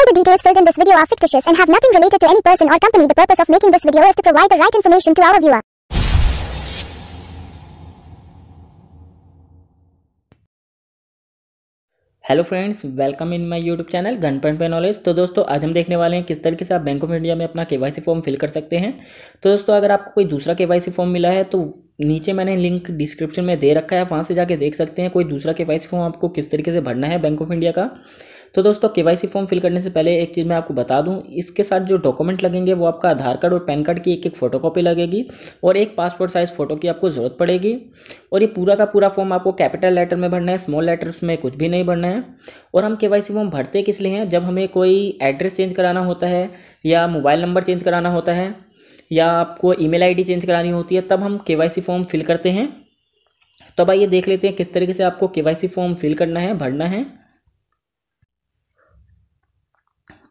All the details filled in this video are fictitious and have nothing related to any person or company. The purpose of making this video is to provide the right information to our viewer. Hello friends welcome in my YouTube channel गणपन पे knowledge तो दोस्तों आज हम देखने वाले हैं किस तरीके से आप बैंक ऑफ इंडिया में अपना केवाईसी फॉर्म फिल कर सकते हैं तो दोस्तों अगर आपको कोई दूसरा केवाईसी फॉर्म मिला है तो नीचे मैंने लिंक डिस्क्रिप्शन में दे रखा है आप वहाँ से जाके देख सकते हैं कोई दूसरा के फॉर्म आपको किस तरीके से भरना है बैंक ऑफ इंडिया का तो दोस्तों के फॉर्म फिल करने से पहले एक चीज़ मैं आपको बता दूँ इसके साथ जो डॉक्यूमेंट लगेंगे वो आपका आधार कार्ड और पैन कार्ड की एक एक फोटो लगेगी और एक पासपोर्ट साइज़ फ़ोटो की आपको ज़रूरत पड़ेगी और ये पूरा का पूरा फॉर्म आपको कैपिटल लेटर में भरना है स्मॉल लेटर्स में कुछ भी नहीं भरना है और हम के फॉर्म भरते किस लिए हैं जब हमें कोई एड्रेस चेंज कराना होता है या मोबाइल नंबर चेंज कराना होता है या आपको ईमेल आईडी चेंज करानी होती है तब हम केवाईसी फॉर्म फिल करते हैं तो आइए देख लेते हैं किस तरीके से आपको केवाईसी फॉर्म फिल करना है भरना है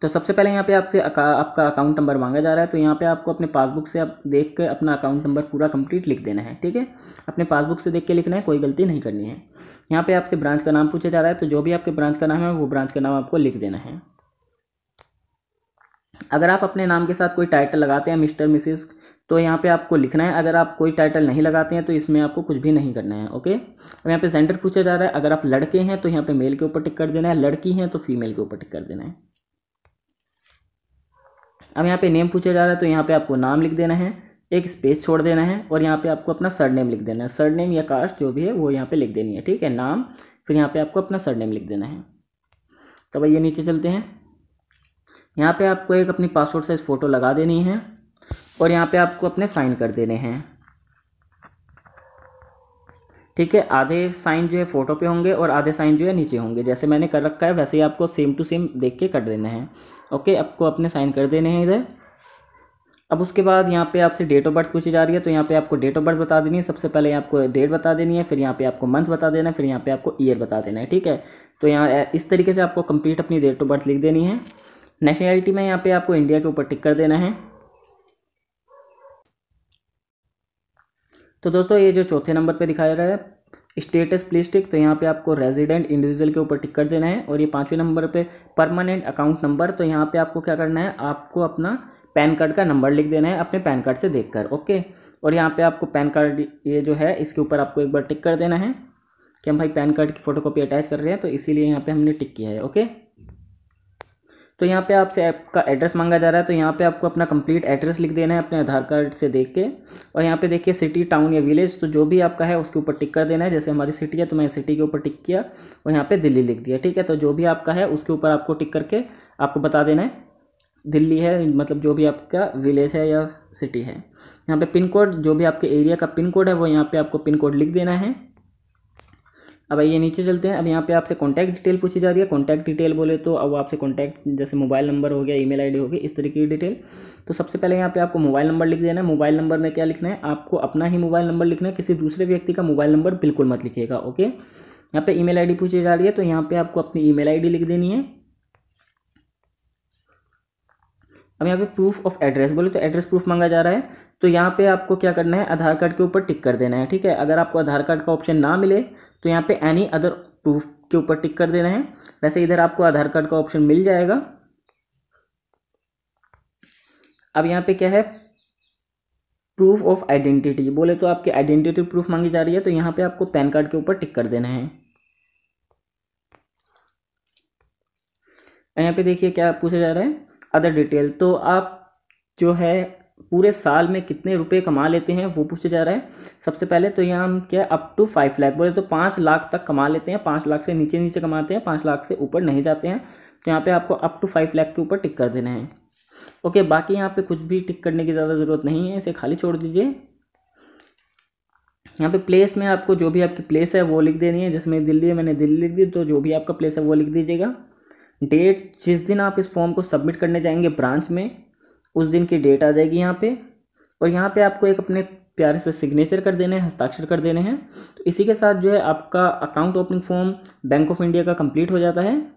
तो सबसे पहले यहाँ पे आपसे अका, आपका अकाउंट नंबर मांगा जा रहा है तो यहाँ पे आपको अपने पासबुक से आप देख के अपना अकाउंट नंबर पूरा कंप्लीट लिख देना है ठीक है अपने पासबुक से देख के लिखना है कोई गलती नहीं करनी है यहाँ पे आपसे ब्रांच का नाम पूछा जा रहा है तो जो भी आपके ब्रांच का नाम है वो ब्रांच का नाम आपको लिख देना है अगर आप अपने नाम के साथ कोई टाइटल लगाते हैं मिस्टर मिसिस तो यहाँ पे आपको लिखना है अगर आप कोई टाइटल नहीं लगाते हैं तो इसमें आपको कुछ भी नहीं करना है ओके अब यहाँ पे सेंटर पूछा जा रहा है अगर आप लड़के हैं तो यहाँ पे मेल के ऊपर टिक कर देना है लड़की हैं तो फीमेल के ऊपर टिक कर देना है अब यहाँ पे नेम पूछा जा रहा है तो यहाँ पे आपको नाम लिख देना है एक स्पेस छोड़ देना है और यहाँ पे आपको अपना सर नेम लिख देना है सर नेम या कास्ट जो भी है वो यहाँ पे लिख देनी है ठीक है नाम फिर यहाँ पे आपको अपना सर नेम लिख देना है तो भैया नीचे चलते हैं यहाँ पे आपको एक अपनी पासपोर्ट साइज़ फ़ोटो लगा देनी है और यहाँ पे आपको अपने साइन कर देने हैं ठीक है आधे साइन जो है फ़ोटो पे होंगे और आधे साइन जो है नीचे होंगे जैसे मैंने कर रखा है वैसे ही आपको सेम टू सेम देख के कर देना है ओके आपको अपने साइन कर देने हैं इधर अब उसके बाद यहाँ पे आपसे डेट ऑफ बर्थ पूछी जा रही है तो यहाँ पे आपको डेट ऑफ बर्थ बता देनी है सबसे पहले आपको डेट बता देनी है फिर यहाँ पे आपको मंथ बता देना है फिर यहाँ पे आपको ईयर बता देना है ठीक है तो यहाँ इस तरीके से आपको कंप्लीट अपनी डेट ऑफ बर्थ लिख देनी है नेशनैलिटी में यहाँ पे आपको इंडिया के ऊपर टिक कर देना है तो दोस्तों ये जो चौथे नंबर पे दिखाया रहा है स्टेटस प्लीज टिक तो यहाँ पे आपको रेजिडेंट इंडिविजुअल के ऊपर टिक कर देना है और ये पाँचवें नंबर पे परमानेंट अकाउंट नंबर तो यहाँ पे आपको क्या करना है आपको अपना पैन कार्ड का नंबर लिख देना है अपने पैन कार्ड से देखकर ओके और यहाँ पे आपको पैन कार्ड ये जो है इसके ऊपर आपको एक बार टिक कर देना है कि हम भाई पैन कार्ड की फोटोकॉपी अटैच कर रहे हैं तो इसीलिए यहाँ पर हमने टिक किया है ओके तो यहाँ पे आपसे ऐप का एड्रेस मांगा जा रहा है तो यहाँ पे आपको अपना कंप्लीट एड्रेस लिख देना है अपने आधार कार्ड से देख के और यहाँ पे देखिए सिटी टाउन या विलेज तो जो भी आपका है उसके ऊपर टिक कर देना है जैसे हमारी सिटी है तो मैं सिटी के ऊपर टिक किया और यहाँ पर दिल्ली लिख दिया ठीक है तो जो भी आपका है उसके ऊपर आपको टिक करके आपको बता देना है दिल्ली है मतलब जो भी आपका विलेज है या सिटी है यहाँ पर पिन कोड जो भी आपके एरिया का पिन कोड है वो यहाँ पर आपको पिन कोड लिख देना है अब आइए नीचे चलते हैं अब यहाँ पे आपसे कॉन्टैक्ट डिटेल पूछी जा रही है कॉन्टैक्ट डिटेल बोले तो अब आपसे कॉन्टैक्ट जैसे मोबाइल नंबर हो गया ईमेल आईडी हो गई इस तरीके की डिटेल तो सबसे पहले यहाँ पे आपको मोबाइल नंबर लिख देना है मोबाइल नंबर में क्या लिखना है आपको अपना ही मोबाइल नंबर लिखना है किसी दूसरे व्यक्ति का मोबाइल नंबर बिल्कुल मत लिखिएगा ओके यहाँ पर ई मेल पूछी जा रही है तो यहाँ पे आपको अपनी ई मेल लिख देनी है अब यहाँ पे प्रूफ ऑफ एड्रेस बोले तो एड्रेस प्रूफ मांगा जा रहा है तो यहाँ पे आपको क्या करना है आधार कार्ड के ऊपर टिक कर देना है ठीक है अगर आपको आधार कार्ड का ऑप्शन ना मिले तो यहाँ पे एनी अदर प्रूफ के ऊपर टिक कर देना है वैसे इधर आपको आधार कार्ड का ऑप्शन मिल जाएगा अब यहाँ पे क्या है प्रूफ ऑफ आइडेंटिटी बोले तो आपकी आइडेंटिटी प्रूफ मांगी जा रही है तो यहाँ पे आपको पैन कार्ड के ऊपर टिक कर देना है यहाँ पे देखिए क्या पूछा जा रहा है अदर डिटेल तो आप जो है पूरे साल में कितने रुपए कमा लेते हैं वो पूछा जा रहा है सबसे पहले तो यहाँ हम क्या अप टू फाइव लाख बोले तो पाँच लाख तक कमा लेते हैं पाँच लाख से नीचे नीचे कमाते हैं पाँच लाख से ऊपर नहीं जाते हैं तो यहाँ पे आपको अप टू फाइव लाख के ऊपर टिक कर देना है ओके बाकी यहाँ पे कुछ भी टिक करने की ज़्यादा ज़रूरत नहीं है इसे खाली छोड़ दीजिए यहाँ पे प्लेस में आपको जो भी आपकी प्लेस है वो लिख देनी है जिसमें दिल्ली है मैंने दिल्ली लिख दी तो जो भी आपका प्लेस है वो लिख दीजिएगा डेट जिस दिन आप इस फॉर्म को सबमिट करने जाएंगे ब्रांच में उस दिन की डेट आ जाएगी यहाँ पे और यहाँ पे आपको एक अपने प्यारे से सिग्नेचर कर देने हैं हस्ताक्षर कर देने हैं तो इसी के साथ जो है आपका account opening form Bank of India का कंप्लीट हो जाता है